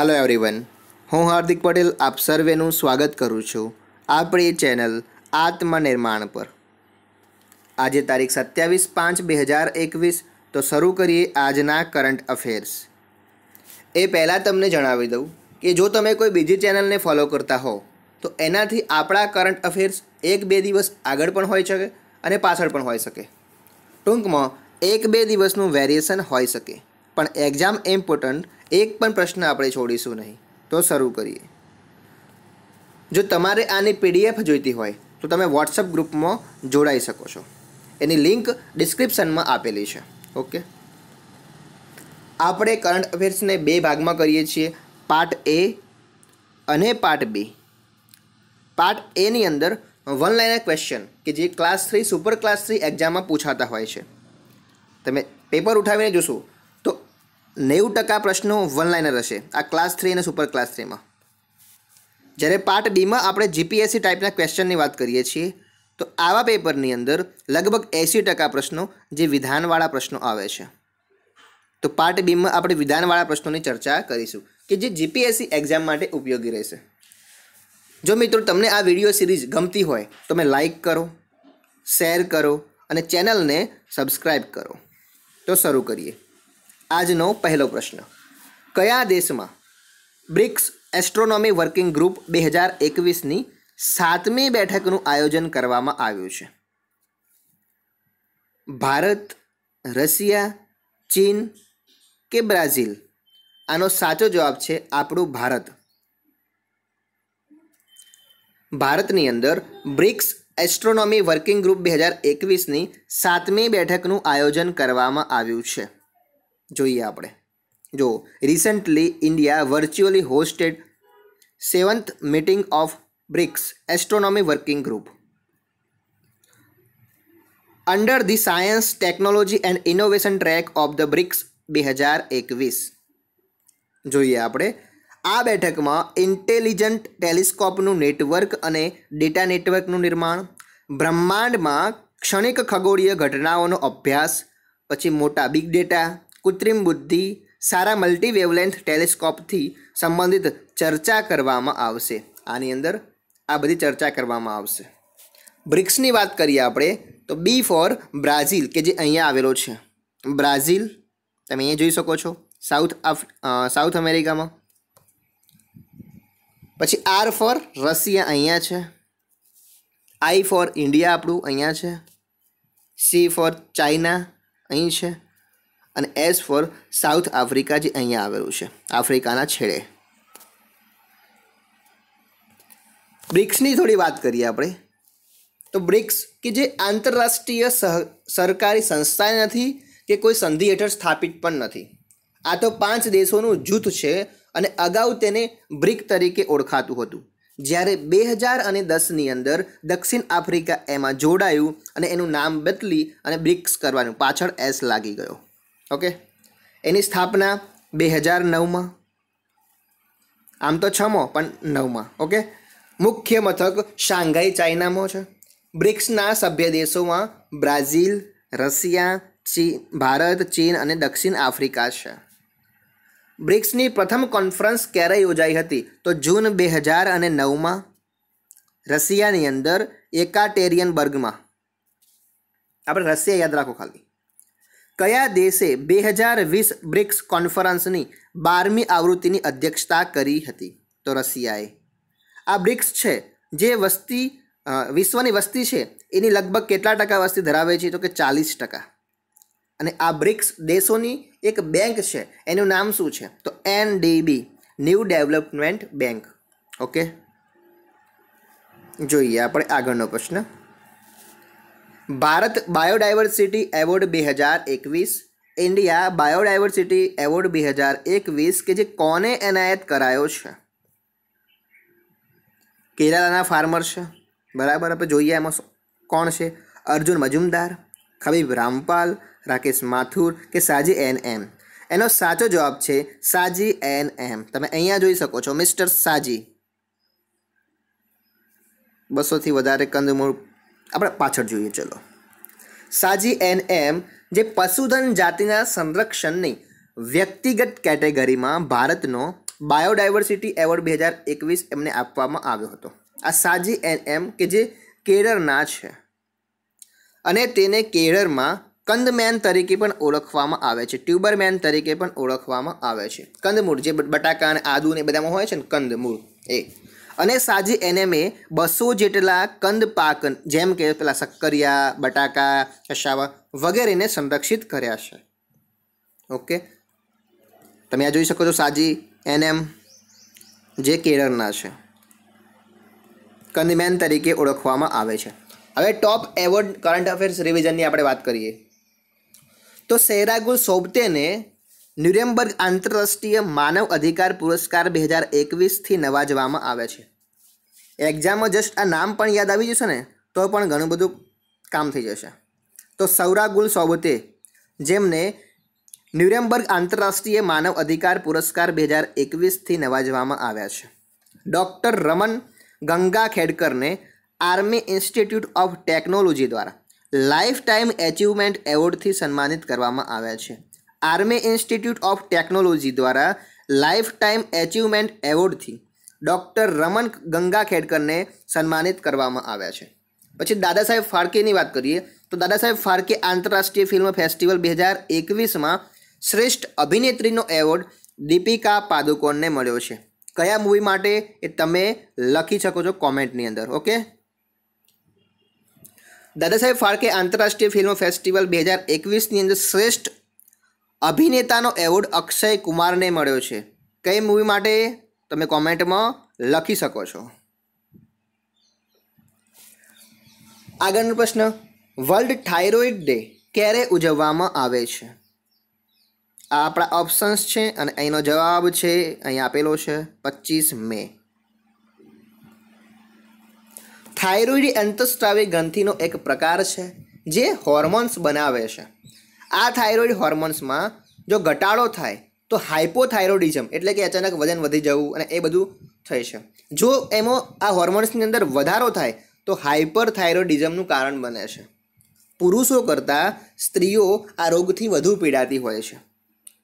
hello everyone હું હાર્દિક પટેલ આપ સર્વેનું સ્વાગત કરું છું આપણી ચેનલ આત્મનિર્માણ પર આજે તારીખ સત્યાવીસ પાંચ બે હજાર એકવીસ તો શરૂ કરીએ આજના કરંટ અફેર્સ એ પહેલાં તમને જણાવી દઉં કે જો તમે કોઈ બીજી ચેનલને ફોલો કરતા હો તો એનાથી આપણા કરંટ અફેર્સ એક બે દિવસ આગળ પણ હોઈ શકે અને પાછળ પણ હોઈ શકે ટૂંકમાં એક બે દિવસનું વેરિએશન હોઈ શકે પણ એક્ઝામ ઇમ્પોર્ટન્ટ એક પણ પ્રશ્ન આપણે છોડીશું નહીં તો શરૂ કરીએ જો તમારે આની પીડીએફ જોઈતી હોય તો તમે વોટ્સઅપ ગ્રુપમાં જોડાઈ શકો છો એની લિંક ડિસ્ક્રિપ્શનમાં આપેલી છે ઓકે આપણે કરંટ અફેર્સને બે ભાગમાં કરીએ છીએ પાર્ટ એ અને પાર્ટ બી પાર્ટ એની અંદર વન લાઇનર ક્વેશ્ચન કે જે class three super class three એક્ઝામમાં પૂછાતા હોય છે તમે પેપર ઉઠાવીને જોશો નેવું ટકા પ્રશ્નો વનલાઇનર હશે આ ક્લાસ થ્રી અને સુપર ક્લાસ થ્રીમાં જ્યારે પાર્ટ ડીમાં આપણે જીપીએસસી ટાઈપના ક્વેશ્ચનની વાત કરીએ છીએ તો આવા પેપરની અંદર લગભગ એંસી ટકા પ્રશ્નો જે વિધાનવાળા પ્રશ્નો આવે છે તો પાર્ટ બીમાં આપણે વિધાનવાળા પ્રશ્નોની ચર્ચા કરીશું કે જે જીપીએસસી એક્ઝામ માટે ઉપયોગી રહેશે જો મિત્રો તમને આ વિડીયો સિરીઝ ગમતી હોય તો તમે લાઇક કરો શેર કરો અને ચેનલને સબસ્ક્રાઈબ કરો તો શરૂ કરીએ આજનો પહેલો પ્રશ્ન કયા દેશમાં બ્રિક્સ એસ્ટ્રોનોમી વર્કિંગ ગ્રુપ બે હજાર એકવીસની સાતમી બેઠકનું આયોજન કરવામાં આવ્યું છે ભારત રશિયા ચીન કે બ્રાઝિલ આનો સાચો જવાબ છે આપણું ભારત ભારતની અંદર બ્રિક્સ એસ્ટ્રોનોમી વર્કિંગ ગ્રુપ બે હજાર એકવીસની સાતમી બેઠકનું આયોજન કરવામાં આવ્યું છે જોઈએ આપણે જો recently India virtually hosted seventh meeting of BRICS astronomy working group under the science technology and innovation track of the BRICS બે હજાર એકવીસ જોઈએ આપણે આ બેઠકમાં ઇન્ટેલિજન્ટ ટેલિસ્કોપનું નેટવર્ક અને ડેટા નેટવર્કનું નિર્માણ બ્રહ્માંડમાં ક્ષણિક ખગોળીય ઘટનાઓનો અભ્યાસ પછી મોટા બિગ ડેટા કૃત્રિમ બુદ્ધિ સારા મલ્ટીવેવલેન્થ ટેલિસ્કોપથી સંબંધિત ચર્ચા કરવામાં આવશે આની અંદર આ બધી ચર્ચા કરવામાં આવશે બ્રિક્સની વાત કરીએ આપણે તો બી ફોર બ્રાઝિલ કે જે અહીંયા આવેલો છે બ્રાઝિલ તમે અહીંયા જોઈ શકો છો સાઉથ આફ સાઉથ અમેરિકામાં પછી આર ફોર રશિયા અહીંયા છે આઈ ફોર ઇન્ડિયા આપણું અહીંયા છે સી ફોર ચાઇના અહીં છે અને એસ ફોર સાઉથ આફ્રિકા જે અહીંયા આવેલું છે આફ્રિકાના છેડે બ્રિક્સની થોડી વાત કરીએ આપણે તો બ્રિક્સ કે જે આંતરરાષ્ટ્રીય સરકારી સંસ્થા નથી કે કોઈ સંધિ હેઠળ સ્થાપિત પણ નથી આ તો પાંચ દેશોનું જૂથ છે અને અગાઉ તેને બ્રિક તરીકે ઓળખાતું હતું જ્યારે બે હજાર અને દસની અંદર દક્ષિણ આફ્રિકા એમાં જોડાયું અને એનું નામ બદલી અને બ્રિક્સ કરવાનું પાછળ એસ લાગી ગયો ઓકે એની સ્થાપના બે હજાર નવમાં આમ તો છમો પણ નવમાં ઓકે મુખ્ય મથક શાંઘાઈ ચાઇનામાં છે બ્રિક્સના સભ્ય દેશોમાં બ્રાઝિલ રશિયા ચીન ભારત ચીન અને દક્ષિણ આફ્રિકા છે બ્રિક્સની પ્રથમ કોન્ફરન્સ ક્યારે યોજાઈ હતી તો જૂન બે હજાર અને નવમાં રશિયાની અંદર એકાટેરિયન બર્ગમાં આપણે રશિયા યાદ રાખો ખાલી કયા દેશે બે હજાર વીસ બ્રિક્સ કોન્ફરન્સની બારમી આવૃત્તિની અધ્યક્ષતા કરી હતી તો રશિયાએ આ બ્રિક્સ છે જે વસ્તી વિશ્વની વસ્તી છે એની લગભગ કેટલા ટકા વસ્તી ધરાવે છે તો કે ચાલીસ ટકા અને આ બ્રિક્સ દેશોની એક બેંક છે એનું નામ શું છે તો N NDB new development bank okay જોઈએ આપણે આગળનો પ્રશ્ન ભારત બાયોડાયવર્સિટી એવોર્ડ બે હજાર એકવીસ ઇન્ડિયા બાયોડાયવર્સિટી એવોર્ડ બે હજાર એકવીસ કે જે કોને એનાયત કરાયો છે કેરાલાના ફાર્મર છે બરાબર આપણે જોઈએ એમાં કોણ છે અર્જુન મજુમદાર ખબીબ રામપાલ રાકેશ માથુર કે સાજી એન એમ એનો સાચો જવાબ છે સાજી એન એમ તમે અહીંયા જોઈ શકો છો મિસ્ટર સાજી બસોથી વધારે કંદમૂળ આપણે પાછળ જોઈએ ચલો સાજી એન એમ જે પશુધન જાતિના સંરક્ષણની વ્યક્તિગત કેટેગરીમાં ભારતનો બાયોડાયવર્સિટી એવોર્ડ બે હજાર એકવીસ એમને આપવામાં આવ્યો હતો આ સાજી એન એમ કે જે કેરળના છે અને તેને કેરળમાં કંદમેન તરીકે પણ ઓળખવામાં આવે છે ટ્યુબરમેન તરીકે પણ ઓળખવામાં આવે છે કંદમૂળ જે બટાકા અને આદુ ને બધામાં હોય છે ને કંદમૂળ એ અને સાજી એનએમએ બસો જેટલા કંદ પાક જેમ કે પેલા સક્કરિયા બટાકા કશાવા વગેરેને સંરક્ષિત કર્યા છે ઓકે તમે આ જોઈ શકો છો સાજી એનએમ જે કેરળના છે કંદમેન તરીકે ઓળખવામાં આવે છે હવે ટોપ એવોર્ડ કરંટ અફેર્સ રિવિઝનની આપણે વાત કરીએ તો સેરાગુલ સોબતેને ન્યુરેમબર્ગ આંતરરાષ્ટ્રીય માનવ અધિકાર પુરસ્કાર બે હજાર એકવીસથી નવાજવામાં આવે છે એક્ઝામમાં જસ્ટ આ નામ પણ યાદ આવી જશે ને તો પણ ઘણું બધું કામ થઈ જશે તો સૌરાગુલ સોબતે જેમને ન્યુરેમબર્ગ આંતરરાષ્ટ્રીય માનવ અધિકાર પુરસ્કાર બે હજાર એકવીસથી નવાજવામાં આવ્યા છે ડૉક્ટર રમન ગંગા ખેડકરને આર્મી ઇન્સ્ટિટ્યૂટ ઓફ ટેકનોલોજી દ્વારા લાઈફ ટાઈમ એચિવમેન્ટ એવોર્ડથી સન્માનિત કરવામાં આવ્યા છે આર્મી ઇન્સ્ટિટ્યૂટ ઓફ ટેકનોલોજી દ્વારા લાઈફ ટાઈમ એચિવમેન્ટ એવોર્ડથી ડૉક્ટર રમન ગંગા ખેડકરને સન્માનિત કરવામાં આવ્યા છે પછી દાદા સાહેબ ફાળકેની વાત કરીએ તો દાદા સાહેબ ફાળકે આંતરરાષ્ટ્રીય ફિલ્મ ફેસ્ટિવલ બે હજાર એકવીસમાં શ્રેષ્ઠ અભિનેત્રીનો એવોર્ડ દીપિકા પાદુકોણને મળ્યો છે કયા મૂવી માટે એ તમે લખી શકો છો કોમેન્ટની અંદર ઓકે દાદા સાહેબ ફાળકે આંતરરાષ્ટ્રીય ફિલ્મ ફેસ્ટિવલ બે હજાર એકવીસની અંદર શ્રેષ્ઠ અભિનેતાનો એવોર્ડ અક્ષય કુમારને મળ્યો છે કઈ મૂવી માટે તમે કોમેન્ટમાં લખી શકો છો આગળનો પ્રશ્ન વર્લ્ડ થાઇરોઇડ ડે ક્યારે ઉજવવામાં આવે છે આ આપણા ઓપ્શન્સ છે અને અહીંનો જવાબ છે અહીં આપેલો છે પચીસ મે થાઇરોઇડ અંતસ્ત્રાવી ગ્રંથિનો એક પ્રકાર છે જે હોર્મોન્સ બનાવે છે આ થાઇરોઇડ હોર્મોન્સમાં જો ઘટાડો થાય તો હાઇપોથાઇરોડિઝમ એટલે કે અચાનક વજન વધી જવું અને એ બધું થઈ છે જો એમાં આ હોર્મોન્સની અંદર વધારો થાય તો હાઇપરથાઇરોડિઝમનું કારણ બને છે પુરુષો કરતાં સ્ત્રીઓ આ રોગથી વધુ પીડાતી હોય છે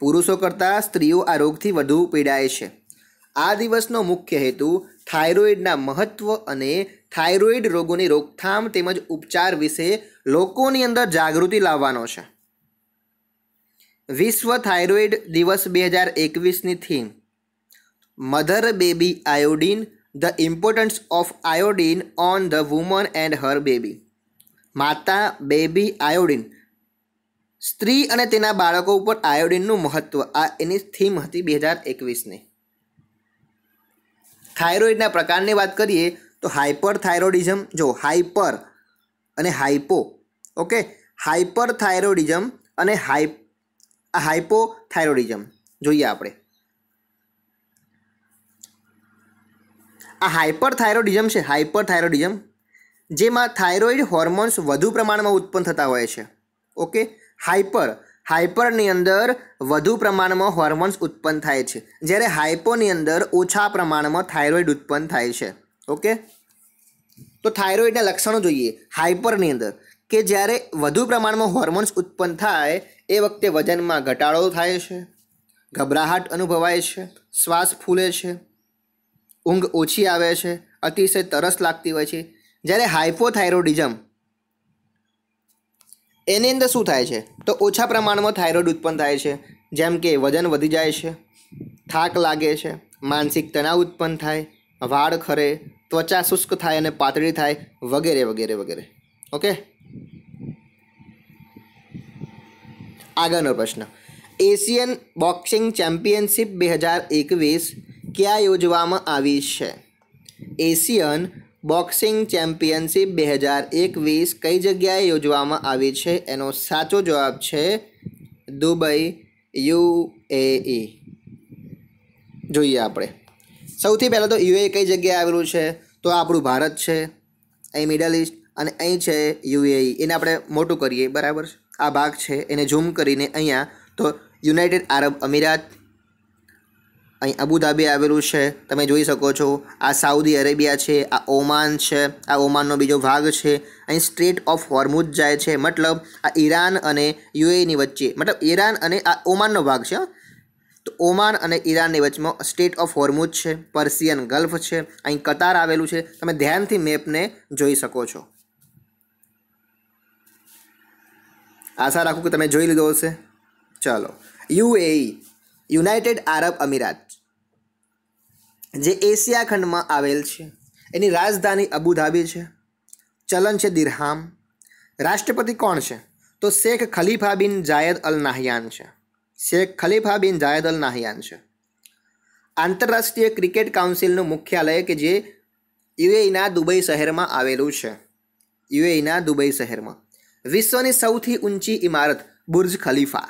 પુરુષો કરતાં સ્ત્રીઓ આ રોગથી વધુ પીડાય છે આ દિવસનો મુખ્ય હેતુ થાઇરોઇડના મહત્ત્વ અને થાઇરોઇડ રોગોની રોકથામ તેમજ ઉપચાર વિશે લોકોની અંદર જાગૃતિ લાવવાનો છે વિશ્વ થાઇરોઇડ દિવસ બે હજાર એકવીસની theme mother baby iodine the importance of iodine on the woman and her baby માતા બેબી આયોડિન સ્ત્રી અને તેના બાળકો ઉપર આયોડીનનું મહત્ત્વ આ એની થીમ હતી બે હજાર એકવીસની થાઇરોઇડના પ્રકારની વાત કરીએ તો હાઇપર થાઇરોઇડિઝમ જો હાઇપર અને હાઇપો ઓકે હાઇપર થાઇરોઇડિઝમ અને હાઇપ આ હાઇપોથાઇરોડિઝમ જોઈએ આપણે આ હાઇપરથાઇરોડિઝમ છે હાઇપરથાઇરોડિઝમ જેમાં થાઇરોઇડ હોર્મોન્સ વધુ પ્રમાણમાં ઉત્પન્ન થતા હોય છે ઓકે હાઇપર હાઇપરની અંદર વધુ પ્રમાણમાં હોર્મોન્સ ઉત્પન્ન થાય છે જ્યારે હાઇપોની અંદર ઓછા પ્રમાણમાં થાઇરોઇડ ઉત્પન્ન થાય છે ઓકે તો થાઇરોઇડના લક્ષણો જોઈએ હાઇપરની અંદર કે જ્યારે વધુ પ્રમાણમાં હોર્મોન્સ ઉત્પન્ન થાય એ વખતે વજનમાં ઘટાડો થાય છે ગભરાહટ અનુભવાય છે શ્વાસ ફૂલે છે ઊંઘ ઓછી આવે છે અતિશય તરસ લાગતી હોય છે જ્યારે હાઇપોથાઇરોડિઝમ એની અંદર શું થાય છે તો ઓછા પ્રમાણમાં થાઇરોઇડ ઉત્પન્ન થાય છે જેમ કે વજન વધી જાય છે થાક લાગે છે માનસિક તણાવ ઉત્પન્ન થાય વાળ ખરે ત્વચા શુષ્ક થાય અને પાતળી થાય વગેરે વગેરે વગેરે ઓકે આગળનો પ્રશ્ન એશિયન બોક્સિંગ ચેમ્પિયનશિપ બે હજાર એકવીસ ક્યાં યોજવામાં આવી છે એશિયન બોક્સિંગ ચેમ્પિયનશિપ બે હજાર એકવીસ કઈ જગ્યાએ યોજવામાં આવી છે એનો સાચો જવાબ છે દુબઈ યુ યુએઈ જોઈએ આપણે સૌથી પહેલાં તો યુએ કઈ જગ્યાએ આવેલું છે તો આપણું ભારત છે અહીં મિડલ ઇસ્ટ અને અહીં છે યુએઈ એને આપણે મોટું કરીએ બરાબર છે આ ભાગ છે એને ઝૂમ કરીને અહીંયા તો યુનાઇટેડ આરબ અમીરાત અહીં અબુધાબી આવેલું છે તમે જોઈ શકો છો આ સાઉદી અરેબિયા છે આ ઓમાન છે આ ઓમાનનો બીજો ભાગ છે અહીં સ્ટેટ ઓફ હોર્મુજ જાય છે મતલબ આ ઈરાન અને યુએની e વચ્ચે મતલબ ઈરાન અને આ ઓમાનનો ભાગ છે તો ઓમાન અને ઈરાનની વચ્ચેમાં સ્ટેટ ઓફ હોર્મુજ છે પર્સિયન ગલ્ફ છે અહીં કતાર આવેલું છે તમે ધ્યાનથી મેપને જોઈ શકો છો આશા રાખું કે તમે જોઈ લીધો હશે ચલો યુએઈ યુનાઇટેડ આરબ અમીરાત જે એશિયા ખંડમાં આવેલ છે એની રાજધાની અબુધાબી છે ચલન છે દિરહામ રાષ્ટ્રપતિ કોણ છે તો શેખ ખલીફા બિન જાયદ અલ નાહિયાન છે શેખ ખલીફા બિન જાયદ અલ નાહિયાન છે આંતરરાષ્ટ્રીય ક્રિકેટ કાઉન્સિલનું મુખ્યાલય કે જે યુએઈના દુબઈ શહેરમાં આવેલું છે યુએઈના દુબઈ શહેરમાં વિશ્વની સૌથી ઊંચી ઇમારત બુર્જ ખલીફા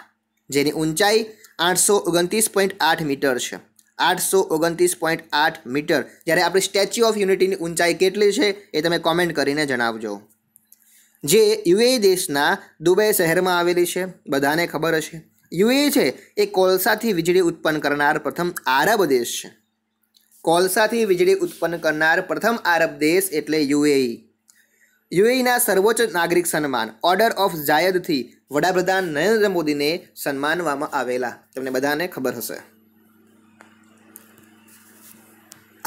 જેની ઊંચાઈ આઠસો ઓગણત્રીસ પોઈન્ટ આઠ મીટર છે આઠસો ઓગણત્રીસ પોઈન્ટ આઠ મીટર જ્યારે આપણી સ્ટેચ્યુ ઓફ યુનિટીની ઊંચાઈ કેટલી છે એ તમે કોમેન્ટ કરીને જણાવજો જે યુએ દેશના દુબઈ શહેરમાં આવેલી છે બધાને ખબર હશે યુએ છે એ કોલસાથી વીજળી ઉત્પન્ન કરનાર પ્રથમ આરબ દેશ છે કોલસાથી વીજળી ઉત્પન્ન કરનાર પ્રથમ આરબ દેશ એટલે યુએઈ યુએઈના સર્વોચ્ચ નાગરિક સન્માન ઓર્ડર ઓફ જાયદથી વડાપ્રધાન નરેન્દ્ર મોદીને સન્માનવામાં આવેલા તમને બધાને ખબર હશે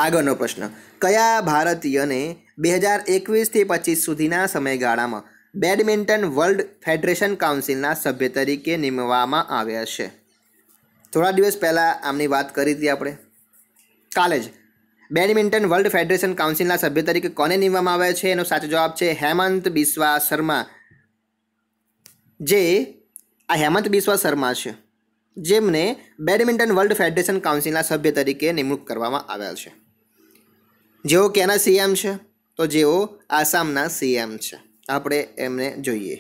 આગળનો પ્રશ્ન કયા ભારતીયને બે હજાર એકવીસથી પચીસ સુધીના સમયગાળામાં બેડમિન્ટન વર્લ્ડ ફેડરેશન કાઉન્સિલના સભ્ય તરીકે નિમવામાં આવ્યા છે થોડા દિવસ પહેલાં આમની વાત કરી હતી આપણે કાલે જ બેડમિન્ટન વર્લ્ડ ફેડરેશન કાઉન્સિલના સભ્ય તરીકે કોને નીમવામાં આવે છે એનો સાચો જવાબ છે હેમંત બિસ્વા શર્મા જે આ હેમંત બિસ્વા શર્મા છે જેમને બેડમિન્ટન વર્લ્ડ ફેડરેશન કાઉન્સિલના સભ્ય તરીકે નિમણૂક કરવામાં આવ્યા છે જેઓ ક્યાંના સીએમ છે તો જેઓ આસામના સીએમ છે આપણે એમને જોઈએ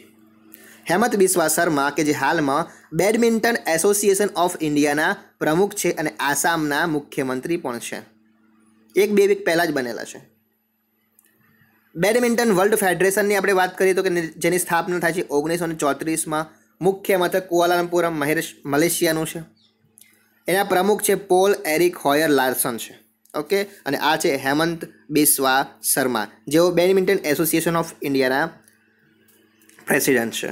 હેમંત બિસ્વા શર્મા કે જે હાલમાં બેડમિન્ટન એસોસિએશન ઓફ ઇન્ડિયાના પ્રમુખ છે અને આસામના મુખ્યમંત્રી પણ છે એક બે વીક પહેલાં જ બનેલા છે બેડમિન્ટન વર્લ્ડ ફેડરેશનની આપણે વાત કરીએ તો કે જેની સ્થાપના થાય છે ઓગણીસો ને ચોત્રીસમાં મુખ્ય મથક કુઆલાલમપુરમ મહેશ મલેશિયાનું છે એના પ્રમુખ છે પોલ એરિક હોયર લાર્સન છે ઓકે અને આ છે હેમંત બિસ્વા શર્મા જેઓ બેડમિન્ટન એસોસિએશન ઓફ ઇન્ડિયાના પ્રેસિડેન્ટ છે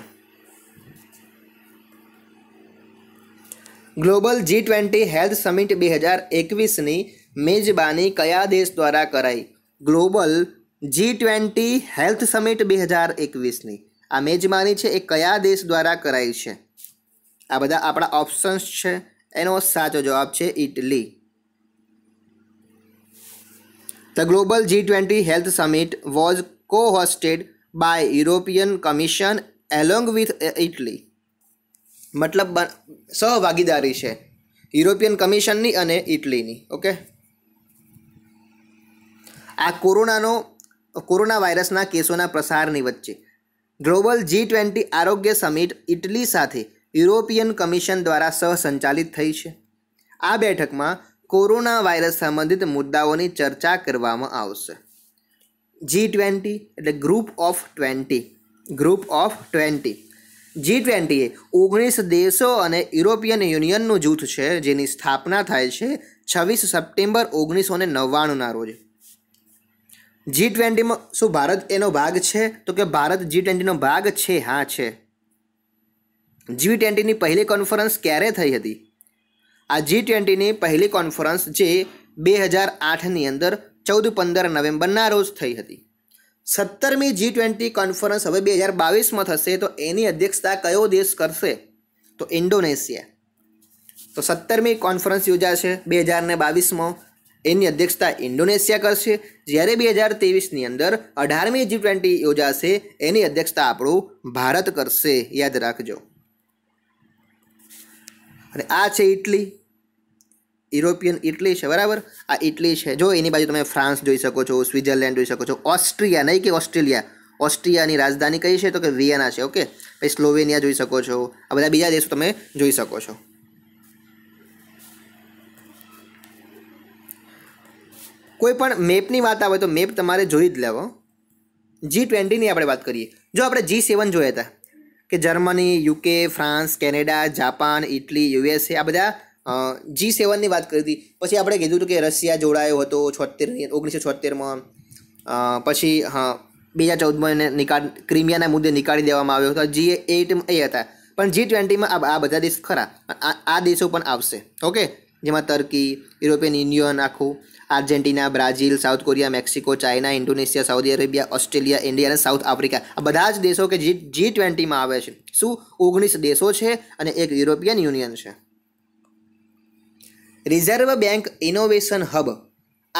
global G twenty health summit બે હજાર એકવીસની મેજબાની કયા દેશ દ્વારા કરાઈ global G twenty health summit બે હજાર એકવીસની આ મેજબાની છે એ કયા દેશ દ્વારા કરાઈ છે આ બધા આપણા ઓપ્શન્સ છે એનો સાચો જવાબ છે Italy the global G twenty health summit was co hosted by European commission along with Italy મતલબ સહભાગીદારી છે યુરોપિયન કમિશનની અને ઇટલીની ઓકે આ કોરોનાનો કોરોના વાયરસના કેસોના પ્રસારની વચ્ચે ગ્લોબલ જી ટ્વેન્ટી આરોગ્ય સમિટ ઇટલી સાથે યુરોપિયન કમિશન દ્વારા સહસંચાલિત થઈ છે આ બેઠકમાં કોરોના વાયરસ સંબંધિત મુદ્દાઓની ચર્ચા કરવામાં આવશે જી ટ્વેન્ટી એટલે group of twenty group of twenty G twenty એ ઓગણીસ દેશો અને યુરોપિયન યુનિયનનું જૂથ છે જેની સ્થાપના થાય છે છવ્વીસ સપ્ટેમ્બર ઓગણીસો ને નવ્વાણુંના રોજ જી ટ્વેન્ટીમાં શું ભારત એનો ભાગ છે તો કે ભારત જી ટ્વેન્ટીનો ભાગ છે હા છે જી ટ્વેન્ટીની પહેલી કોન્ફરન્સ ક્યારે થઈ હતી આ જી ટ્વેન્ટીની પહેલી કોન્ફરન્સ જે બે હજાર આઠની અંદર ચૌદ પંદર નવેમ્બરના રોજ થઈ હતી સત્તરમી જી ટ્વેન્ટી કોન્ફરન્સ હવે બે હજાર બાવીસમાં થશે તો એની અધ્યક્ષતા કયો દેશ કરશે તો ઇન્ડોનેશિયા તો સત્તરમી કોન્ફરન્સ યોજાશે બે હજારને બાવીસમાં એની અધ્યક્ષતા ઇન્ડોનેશિયા કરશે જ્યારે બે હજાર ત્રેવીસની અંદર અઢારમી જી ટ્વેન્ટી યોજાશે એની અધ્યક્ષતા આપણું ભારત કરશે યાદ રાખજો અને આ છે ઇટલી યુરોપિયન ઇટલી છે બરાબર આ ઇટલી છે જો એની બાજુ તમે ફ્રાન્સ જોઈ શકો છો સ્વિટ્ઝરલેન્ડ જોઈ શકો છો ઓસ્ટ્રિયા નહીં કે ઓસ્ટ્રેલિયા ઓસ્ટ્રિયાની રાજધાની કઈ છે તો કે વિયેના છે ઓકે પછી સ્લોવેનિયા જોઈ શકો છો આ બધા બીજા દેશો તમે જોઈ શકો છો કોઈ પણ મેપની વાત આવે તો મેપ તમારે જોઈ જ લેવો જી ટ્વેન્ટીની આપણે વાત કરીએ જો આપણે જી સેવન જોયા હતા કે Germany UK France Canada Japan Italy USA આ બધા જી સેવનની વાત કરી હતી પછી આપણે કીધું હતું કે રશિયા જોડાયો હતો છોતેર ઓગણીસો છોતેરમાં પછી હા બે હજાર ચૌદમાં નિકાળ ક્રિમિયાના મુદ્દે નીકાળી દેવામાં આવ્યો હતો જી એઇટ એ હતા પણ જી ટ્વેન્ટીમાં આ બધા દેશ ખરા આ દેશો પણ આવશે ઓકે જેમાં તર્કી યુરોપિયન યુનિયન આખું Argentina Brazil South Korea Mexico China Indonesia Saudi Arabia Australia India અને સાઉથ આફ્રિકા આ બધા જ દેશો કે જી જી ટ્વેન્ટીમાં આવે છે શું ઓગણીસ દેશો છે અને એક યુરોપિયન યુનિયન છે reserve bank innovation hub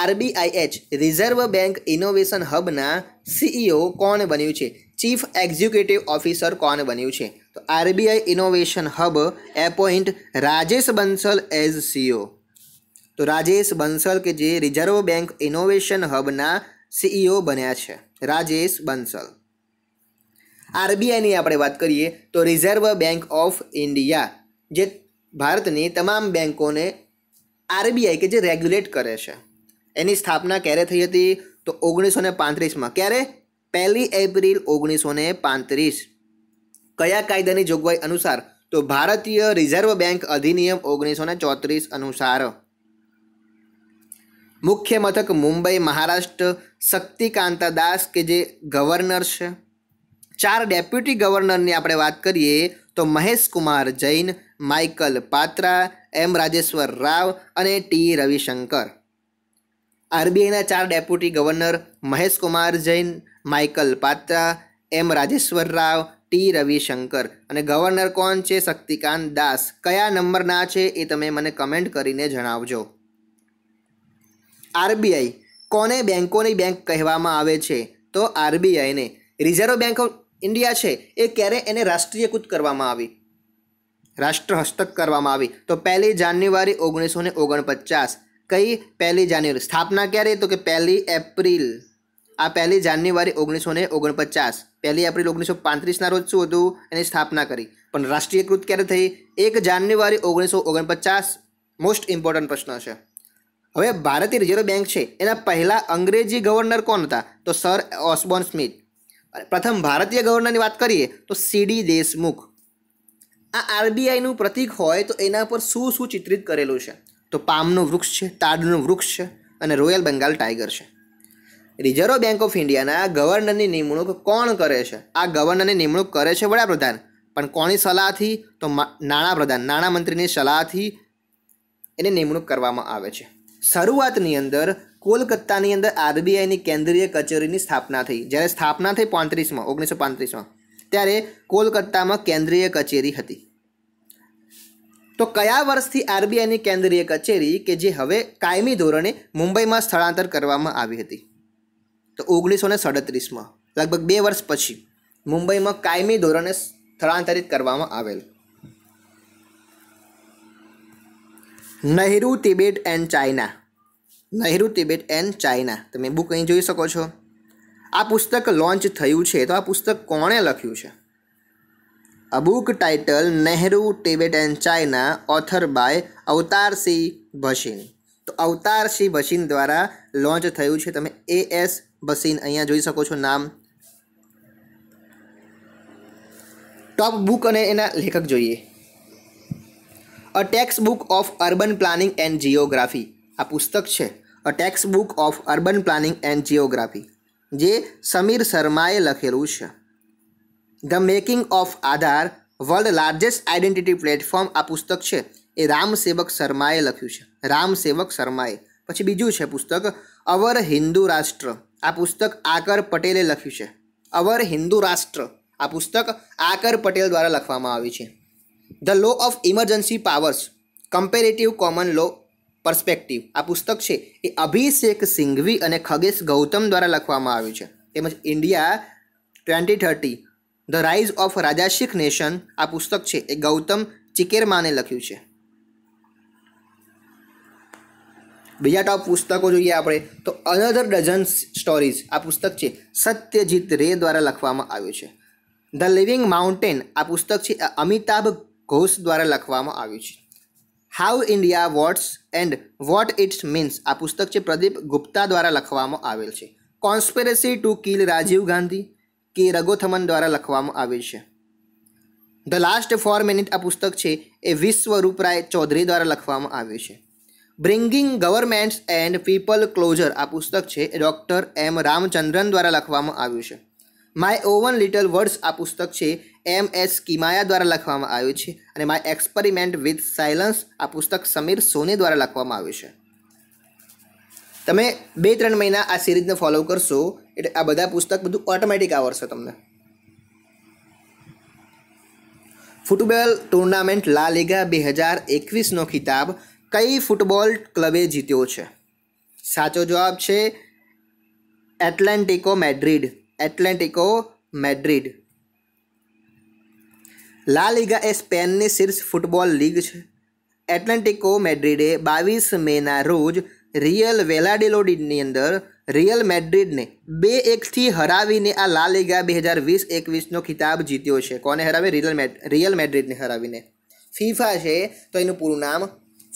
RBIH reserve bank innovation હબના સીઈઓ કોણ બન્યું છે ચીફ એક્ઝિક્યુટિવ ઓફિસર કોણ બન્યું છે તો RBI innovation hub appoint Rajesh Bansal as CO તો રાજેશ બંસલ કે જે રિઝર્વ બેંક ઇનોવેશન હબના સીઈઓ બન્યા છે રાજેશ બંસલ આરબીઆઈની આપણે વાત કરીએ તો રિઝર્વ બેંક ઓફ ઇન્ડિયા જે ભારતની તમામ બેંકોને આરબીઆઈ કે જે રેગ્યુલેટ કરે છે એની સ્થાપના ક્યારે થઈ હતી તો ઓગણીસો ને પાંત્રીસમાં ક્યારે પહેલી એપ્રિલ ઓગણીસો ને પાંત્રીસ કયા કાયદાની જોગવાઈ અનુસાર તો ભારતીય રિઝર્વ બેંક અધિનિયમ ઓગણીસો ને ચોત્રીસ અનુસાર મુખ્ય મથક મુંબઈ મહારાષ્ટ્ર શક્તિકાંતા દાસ કે જે ગવર્નર છે ચાર ડેપ્યુટી ગવર્નરની આપણે વાત કરીએ તો મહેશકુમાર જૈન માઇકલ પાત્રા એમ રાજેશ્વર રાવ અને ટી રવિશંકર આરબીઆઈના ચાર deputy governor Maheshkumar Jain Michael Patra M Rajeshwar Rao T Ravishankar અને ગવર્નર કોણ છે શક્તિકાંત દાસ કયા નંબરના છે એ તમે મને કમેન્ટ કરીને જણાવજો આરબીઆઈ કોને બેન્કોની બેંક કહેવામાં આવે છે તો આરબીઆઈને રિઝર્વ બેંક ઓફ ઇન્ડિયા છે એ ક્યારે એને રાષ્ટ્રીયકૃત કરવામાં આવી રાષ્ટ્ર હસ્તક કરવામાં આવી તો પહેલી જાન્યુઆરી ઓગણીસો ને ઓગણપચાસ કઈ પહેલી જાન્યુઆરી સ્થાપના ક્યારે તો કે પહેલી એપ્રિલ આ પહેલી જાન્યુઆરી ઓગણીસો ને ઓગણપચાસ પહેલી એપ્રિલ ઓગણીસો પાંત્રીસના રોજ શું હતું એની સ્થાપના કરી પણ રાષ્ટ્રીયકૃત ક્યારે થઈ એક જાન્યુઆરી ઓગણીસો ઓગણપચાસ મોસ્ટ ઇમ્પોર્ટન્ટ પ્રશ્ન છે હવે ભારતીય રિઝર્વ બેંક છે એના પહેલાં અંગ્રેજી ગવર્નર કોણ હતા તો સર ઓસબોર્ન સ્મિથ પ્રથમ ભારતીય ગવર્નરની વાત કરીએ તો સીડી દેશમુખ આ આરબીઆઈનું પ્રતીક હોય તો એના પર શું શું ચિત્રિત કરેલું છે તો પામનું વૃક્ષ છે તાડનું વૃક્ષ છે અને રોયલ બંગાલ ટાઈગર છે રિઝર્વ બેંક ઓફ ઇન્ડિયાના ગવર્નરની નિમણૂક કોણ કરે છે આ ગવર્નરની નિમણૂક કરે છે વડાપ્રધાન પણ કોની સલાહથી તો નાણાપ્રધાન નાણામંત્રીની સલાહથી એને નિમણૂક કરવામાં આવે છે શરૂઆતની અંદર કોલકાતાની અંદર આરબીઆઈની કેન્દ્રીય કચેરીની સ્થાપના થઈ જ્યારે સ્થાપના થઈ પાંત્રીસમાં ઓગણીસો પાંત્રીસમાં ત્યારે કોલકાતામાં કેન્દ્રીય કચેરી હતી તો કયા વર્ષથી આરબીઆઈની કેન્દ્રીય કચેરી કે જે હવે કાયમી ધોરણે મુંબઈમાં સ્થળાંતર કરવામાં આવી હતી તો ઓગણીસો ને સડત્રીસમાં લગભગ બે વર્ષ પછી મુંબઈમાં કાયમી ધોરણે સ્થળાંતરિત કરવામાં આવેલ Nehru Tibet and China Nehru Tibet and China તમે બુક અહીં જોઈ શકો છો આ પુસ્તક લોન્ચ થયું છે તો આ પુસ્તક કોણે લખ્યું છે a book title Nehru Tibet and China author by Avtar Singh Bhasin તો અવતારસિંહ ભસીન દ્વારા લોન્ચ થયું છે તમે એ એસ ભસીન અહીંયા જોઈ શકો છો નામ ટોપ બુક અને એના લેખક જોઈએ a text book of urban planning and geography આ પુસ્તક છે a text book of urban planning and geography જે સમીર શર્માએ લખેલું છે the making of Aadhaar world largest identity platform આ પુસ્તક છે એ રામ સેવક શર્માએ લખ્યું છે રામ સેવક શર્માએ પછી બીજું છે પુસ્તક અવર હિન્દુ રાષ્ટ્ર આ પુસ્તક આકર પટેલે લખ્યું છે અવર હિન્દુ રાષ્ટ્ર આ પુસ્તક આકર પટેલ દ્વારા લખવામાં આવ્યું છે the law of emergency powers comparative common law perspective આ પુસ્તક છે એ અભિષેક સિંઘવી અને ખગેશ ગૌતમ દ્વારા લખવામાં આવ્યું છે તેમજ India twenty thirty the rise of Rajasic nation આ પુસ્તક છે એ ગૌતમ ચિકેરમાને લખ્યું છે બીજા ટોપ પુસ્તકો જોઈએ આપણે તો અનધર ડઝન સ્ટોરીઝ આ પુસ્તક છે સત્યજીત રે દ્વારા લખવામાં આવ્યું છે ધ લિવિંગ માઉન્ટેન આ પુસ્તક છે અમિતાભ ઘોષ દ્વારા લખવામાં આવ્યું છે how India votes and what it's means આ પુસ્તક છે પ્રદીપ ગુપ્તા દ્વારા લખવામાં આવેલ છે conspiracy to kill Rajiv Gandhi K Ragothaman દ્વારા લખવામાં આવેલ છે ધ લાસ્ટ ફોર મિનિટ આ પુસ્તક છે એ વિશ્વરૂપરાય ચૌધરી દ્વારા લખવામાં આવ્યું છે bringing governments and people closer આ પુસ્તક છે એ ડૉક્ટર એમ રામચંદ્રન દ્વારા લખવામાં આવ્યું છે માય ઓવન લિટલ વર્ડ્સ આ પુસ્તક છે એમ એસ કિમાયા દ્વારા લખવામાં આવ્યું છે અને માય એક્સપેરિમેન્ટ વિથ સાયલન્સ આ પુસ્તક સમીર સોની દ્વારા લખવામાં આવ્યું છે તમે બે ત્રણ મહિના આ સિરીઝને ફોલો કરશો એટલે આ બધા પુસ્તક બધું ઓટોમેટિક આવડશે તમને ફૂટબોલ ટુર્નામેન્ટ લા લીગા બે હજાર એકવીસનો ખિતાબ કઈ ફૂટબોલ ક્લબે જીત્યો છે સાચો જવાબ છે એટલેન્ટિકો મેડ્રિડ એટલેન્ટિકો મેડ્રિડ લા લિગા એ સ્પેનની શીર્ષ ફૂટબોલ લીગ છે એટલેન્ટિકો મેડ્રિડે બાવીસ મેના રોજ રિયલ વેલાડિલોડીની અંદર રિયલ મેડ્રિડને બે એકથી હરાવીને આ લા લિગા બે હજાર વીસ એકવીસનો ખિતાબ જીત્યો છે કોને હરાવે રિયલ મેડ રિયલ મેડ્રિડને હરાવીને ફીફા છે તો એનું પૂરું નામ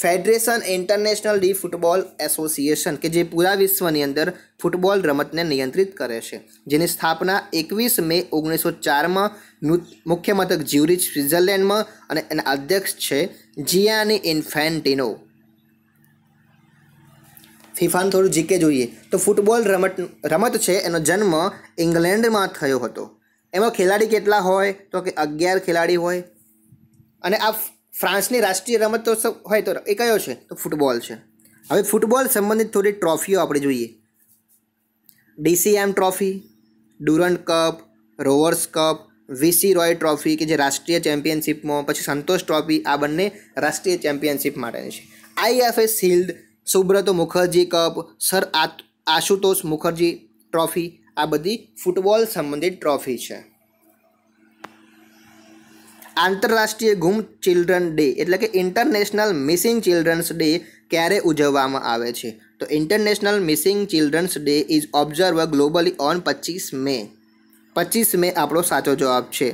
federation international de football association કે જે પૂરા વિશ્વની અંદર ફૂટબોલ રમતને નિયંત્રિત કરે છે જેની સ્થાપના એકવીસ મે ઓગણીસો ચારમાં મુખ્ય મથક જ્યુરિચ સ્વિટ્ઝરલેન્ડમાં અને એના અધ્યક્ષ છે જિયાની ઇન્ફેન્ટિનો ફિફાન થોડું જીકે જોઈએ તો ફૂટબોલ રમત રમત છે એનો જન્મ ઇંગ્લેન્ડમાં થયો હતો એમાં ખેલાડી કેટલા હોય તો કે અગિયાર ખેલાડી હોય અને આ ફ્રાન્સની રાષ્ટ્રીય રમતોત્સવ હોય તો એ કયો છે તો ફૂટબોલ છે હવે ફૂટબોલ સંબંધિત થોડી ટ્રોફીઓ આપણે જોઈએ DCM trophy Durand cup Rovers cup VC Roy trophy કે જે રાષ્ટ્રીય ચેમ્પિયનશિપમાં પછી સંતોષ ટ્રોફી આ બંને રાષ્ટ્રીય ચેમ્પિયનશિપ માટેની છે IFA shield Subrata Mukherjee cup sir Ashutosh Mukherjee trophy આ બધી ફૂટબોલ સંબંધિત ટ્રોફી છે આંતરરાષ્ટ્રીય ગુમ ચિલ્ડ્રન ડે એટલે કે ઇન્ટરનેશનલ મિસિંગ ચિલ્ડ્રન્સ ડે ક્યારે ઉજવવામાં આવે છે તો international missing children's day is observe globally on પચીસ મે પચીસ મે આપણો સાચો જવાબ છે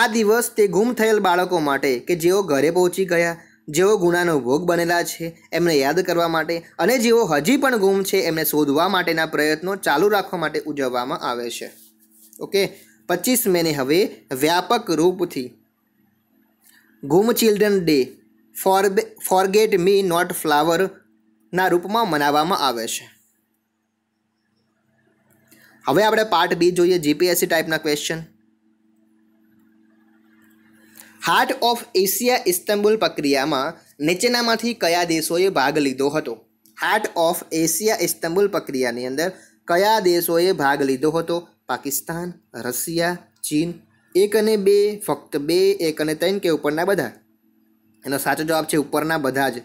આ દિવસ તે ગુમ થયેલ બાળકો માટે કે જેઓ ઘરે પહોંચી ગયા જેઓ ગુનાનો ભોગ બનેલા છે એમને યાદ કરવા માટે અને જેઓ હજી પણ ગુમ છે એમને શોધવા માટેના પ્રયત્નો ચાલુ રાખવા માટે ઉજવવામાં આવે છે ઓકે પચીસ મેને હવે વ્યાપક રૂપથી ગુમ children day for forget me not ફ્લાવરના રૂપમાં મનાવવામાં આવે છે હવે આપણે પાર્ટ બી જોઈએ જીપીએસસી ટાઈપના question heart of Asia Istanbul પ્રક્રિયામાં નીચેનામાંથી કયા દેશોએ ભાગ લીધો હતો હાર્ટ ઓફ એશિયા ઇસ્તંબુલ પ્રક્રિયાની અંદર કયા દેશોએ ભાગ લીધો હતો પાકિસ્તાન રશિયા ચીન એક અને બે ફક્ત બે એક અને ત્રણ કે ઉપરના બધા એનો સાચો જવાબ છે ઉપરના બધા જ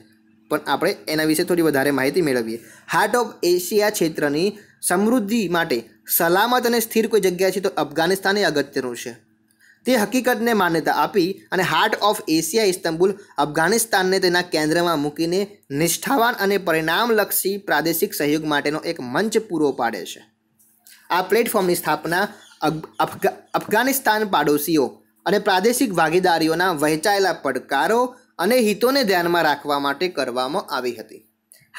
પણ આપણે એના વિશે થોડી વધારે માહિતી મેળવીએ હાર્ટ ઓફ એશિયા ક્ષેત્રની સમૃદ્ધિ માટે સલામત અને સ્થિર કોઈ જગ્યા છે તો અફઘાનિસ્તાન એ અગત્યનું છે તે હકીકતને માન્યતા આપી અને હાર્ટ ઓફ એશિયા ઇસ્તંબુલ અફઘાનિસ્તાનને તેના કેન્દ્રમાં મૂકીને નિષ્ઠાવાન અને પરિણામલક્ષી પ્રાદેશિક સહયોગ માટેનો એક મંચ પૂરો પાડે છે આ પ્લેટફોર્મની સ્થાપના અફઘાનિસ્તાન પાડોશીઓ અને પ્રાદેશિક ભાગીદારીઓના વહેંચાયેલા પડકારો અને હિતોને ધ્યાનમાં રાખવા માટે કરવામાં આવી હતી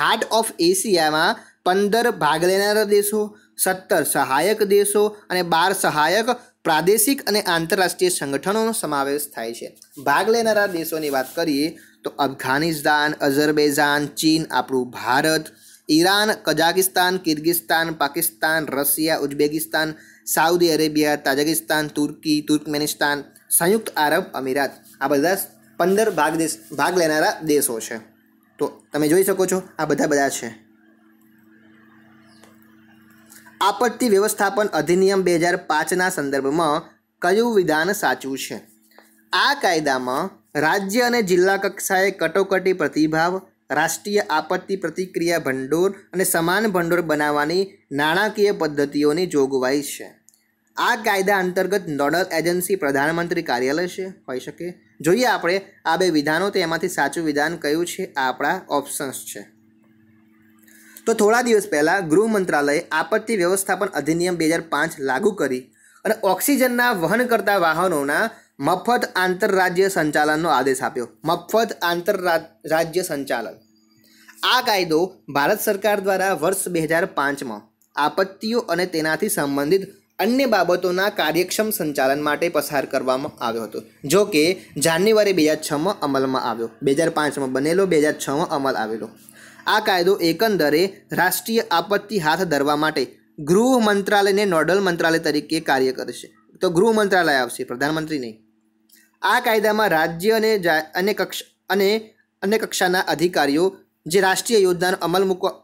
હાર્ટ ઓફ એશિયામાં પંદર ભાગ લેનારા દેશો સત્તર સહાયક દેશો અને બાર સહાયક પ્રાદેશિક અને આંતરરાષ્ટ્રીય સંગઠનોનો સમાવેશ થાય છે ભાગ લેનારા દેશોની વાત કરીએ તો અફઘાનિસ્તાન અઝરબૈઝાન ચીન આપણું Bharat Iran Kazakhstan Kyrgyzstan Pakistan Russia Uzbekistan Saudi Arabia Tajikistan Turkey Turkmenistan સંયુક્ત આરબ અમીરાત આ બધા પંદર ભાગ દેશ ભાગ લેનારા દેશો છે તો તમે જોઈ શકો છો આ બધા બધા છે આપત્તિ વ્યવસ્થાપન અધિનિયમ બે હજાર પાંચના સંદર્ભમાં કયું વિધાન સાચું છે આ કાયદામાં રાજ્ય અને જિલ્લા કક્ષાએ કટોકટી પ્રતિભાવ રાષ્ટ્રીય આપત્તિ પ્રતિક્રિયા ભંડોળ અને સમાન ભંડોળ બનાવવાની નાણાકીય પદ્ધતિઓની જોગવાઈ છે આ કાયદા અંતર્ગત નોડલ એજન્સી પ્રધાનમંત્રી કાર્યાલય છે હોઈ શકે જોઈએ આપણે આ બે વિધાનો તેમાંથી સાચું વિધાન કયું છે આ આપણા ઓપ્શન્સ છે તો થોડા દિવસ પહેલાં ગૃહ મંત્રાલયે આપત્તિ વ્યવસ્થાપન અધિનિયમ બે હજાર પાંચ લાગુ કરી અને ઓક્સિજનના વહન કરતા વાહનોના મફત આંતરરાજ્ય સંચાલનનો આદેશ આપ્યો મફત આંતરરાજ્ય સંચાલન આ કાયદો ભારત સરકાર દ્વારા વર્ષ બે હજાર પાંચમાં આપત્તિઓ અને તેનાથી સંબંધિત અન્ય બાબતોના કાર્યક્ષમ સંચાલન માટે પસાર કરવામાં આવ્યો હતો જો કે જાન્યુઆરી બે હજાર છમાં અમલમાં આવ્યો બે હજાર પાંચમાં બનેલો બે હજાર છમાં અમલ આવેલો આ કાયદો એકંદરે રાષ્ટ્રીય આપત્તિ હાથ ધરવા માટે ગૃહ મંત્રાલયને નોડલ મંત્રાલય તરીકે કાર્ય કરશે તો ગૃહ મંત્રાલય આવશે પ્રધાનમંત્રી નહીં આ કાયદામાં રાજ્ય અને અને કક્ષ અને અન્ય કક્ષાના અધિકારીઓ જે રાષ્ટ્રીય યોજનાનો અમલ મૂકવા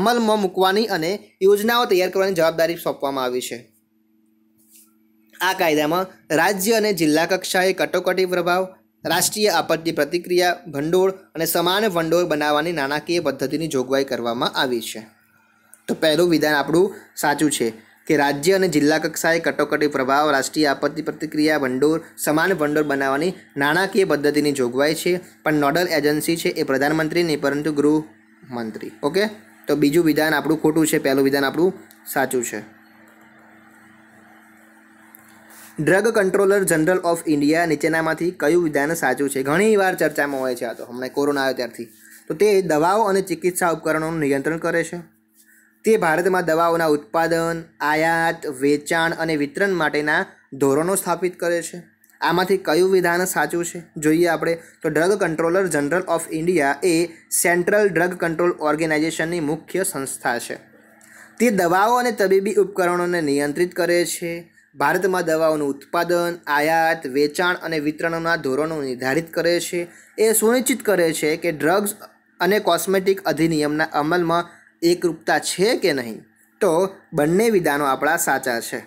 અમલમાં મૂકવાની અને યોજનાઓ તૈયાર કરવાની જવાબદારી સોંપવામાં આવી છે આ કાયદામાં રાજ્ય અને જિલ્લા કક્ષાએ કટોકટી પ્રભાવ રાષ્ટ્રીય આપત્તિ પ્રતિક્રિયા ભંડોળ અને સમાન ભંડોળ બનાવવાની નાણાકીય પદ્ધતિની જોગવાઈ કરવામાં આવી છે તો પહેલું વિધાન આપણું સાચું છે કે રાજ્ય અને જિલ્લા કક્ષાએ કટોકટી પ્રભાવ રાષ્ટ્રીય આપત્તિ પ્રતિક્રિયા ભંડોળ સમાન ભંડોળ બનાવવાની નાણાકીય પદ્ધતિની જોગવાઈ છે પણ નોડલ એજન્સી છે એ પ્રધાનમંત્રી નહીં પરંતુ ગૃહમંત્રી ઓકે તો બીજું વિધાન આપણું ખોટું છે પહેલું વિધાન આપણું સાચું છે drug controller general of India નીચેનામાંથી કયું વિધાન સાચું છે ઘણીવાર ચર્ચામાં હોય છે આ તો હમણાં કોરોના આવ્યો ત્યારથી તો તે દવાઓ અને ચિકિત્સા ઉપકરણોનું નિયંત્રણ કરે છે તે ભારતમાં દવાઓના ઉત્પાદન આયાત વેચાણ અને વિતરણ માટેના ધોરણો સ્થાપિત કરે છે આમાંથી કયું વિધાન સાચું છે જોઈએ આપણે તો drug controller general of India એ સેન્ટ્રલ ડ્રગ કંટ્રોલ ઓર્ગેનાઇઝેશનની મુખ્ય સંસ્થા છે તે દવાઓ અને તબીબી ઉપકરણોને નિયંત્રિત કરે છે ભારતમાં દવાઓનું ઉત્પાદન આયાત વેચાણ અને વિતરણના ધોરણો નિર્ધારિત કરે છે એ સુનિશ્ચિત કરે છે કે ડ્રગ્સ અને કોસ્મેટિક અધિનિયમના અમલમાં એકરૂપતા છે કે નહીં તો બંને વિધાનો આપણા સાચા છે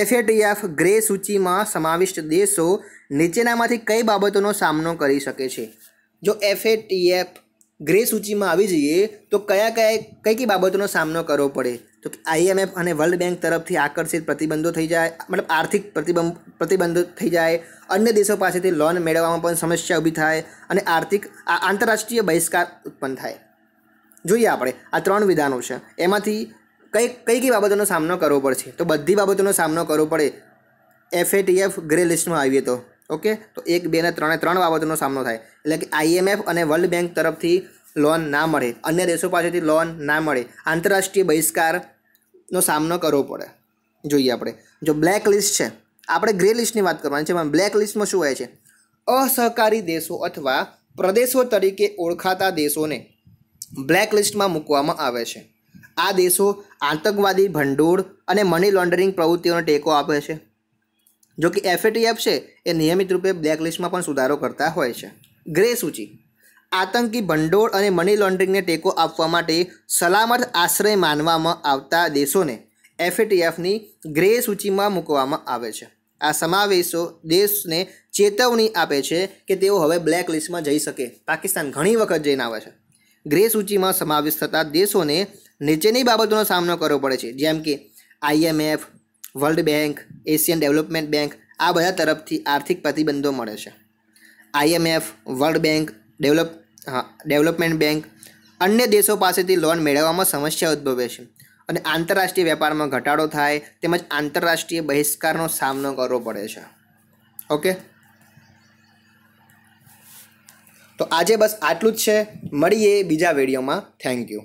એફએટીએફ ગ્રે સૂચિમાં સમાવિષ્ટ દેશો નીચેનામાંથી કઈ બાબતોનો સામનો કરી શકે છે જો એફએટીએફ ગ્રે સૂચિમાં આવી જઈએ તો કયા કયા કઈ કઈ બાબતોનો સામનો કરવો પડે તો આઈએમએફ અને વર્લ્ડ બેંક તરફથી આકર્ષિત પ્રતિબંધો થઈ જાય મતલબ આર્થિક પ્રતિબંધ પ્રતિબંધો થઈ જાય અન્ય દેશો પાસેથી લોન મેળવવામાં પણ સમસ્યા ઊભી થાય અને આર્થિક આંતરરાષ્ટ્રીય બહિષ્કાર ઉત્પન્ન થાય જોઈએ આપણે આ ત્રણ વિધાનો છે એમાંથી કઈ કઈ કઈ બાબતોનો સામનો કરવો પડશે તો બધી બાબતોનો સામનો કરવો પડે એફએટીએફ ગ્રે લિસ્ટમાં આવીએ તો ઓકે તો એક બે ને ત્રણે ત્રણ બાબતોનો સામનો થાય એટલે કે આઈએમએફ અને વર્લ્ડ બેંક તરફથી લોન ના મળે અન્ય દેશો પાસેથી લોન ના મળે આંતરરાષ્ટ્રીય બહિષ્કાર નો સામનો કરવો પડે જોઈએ આપણે જો બ્લેક લિસ્ટ છે આપણે ગ્રે લિસ્ટની વાત કરવાની છે બ્લેક લિસ્ટમાં શું હોય છે અસહકારી દેશો અથવા પ્રદેશો તરીકે ઓળખાતા દેશોને બ્લેક લિસ્ટમાં મૂકવામાં આવે છે આ દેશો આતંકવાદી ભંડોળ અને મની લોન્ડરિંગ પ્રવૃત્તિઓનો ટેકો આપે છે જો કે એફએટીએફ છે એ નિયમિત રૂપે બ્લેક લિસ્ટમાં પણ સુધારો કરતા હોય છે ગ્રે સૂચિ આતંકી ભંડોળ અને મની લોન્ડરિંગને ટેકો આપવા માટે સલામત આશ્રય માનવામાં આવતા દેશોને એફએટીએફની ગ્રે સૂચિમાં મૂકવામાં આવે છે આ સમાવેશો દેશને ચેતવણી આપે છે કે તેઓ હવે બ્લેક લિસ્ટમાં જઈ શકે પાકિસ્તાન ઘણી વખત જઈને આવે છે ગ્રે સૂચિમાં સમાવેશ થતા દેશોને નીચેની બાબતોનો સામનો કરવો પડે છે જેમ કે IMF world bank Asian development bank આ બધા તરફથી આર્થિક પ્રતિબંધો મળે છે આઈએમએફ વર્લ્ડ બેંક ડેવલપ હા ડેવલપમેન્ટ બેંક અન્ય દેશો પાસેથી લોન મેળવવામાં સમસ્યા ઉદ્ભવે છે અને આંતરરાષ્ટ્રીય વેપારમાં ઘટાડો થાય તેમજ આંતરરાષ્ટ્રીય બહિષ્કારનો સામનો કરવો પડે છે ઓકે તો આજે બસ આટલું જ છે મળીએ બીજા વિડીયોમાં થેન્ક યુ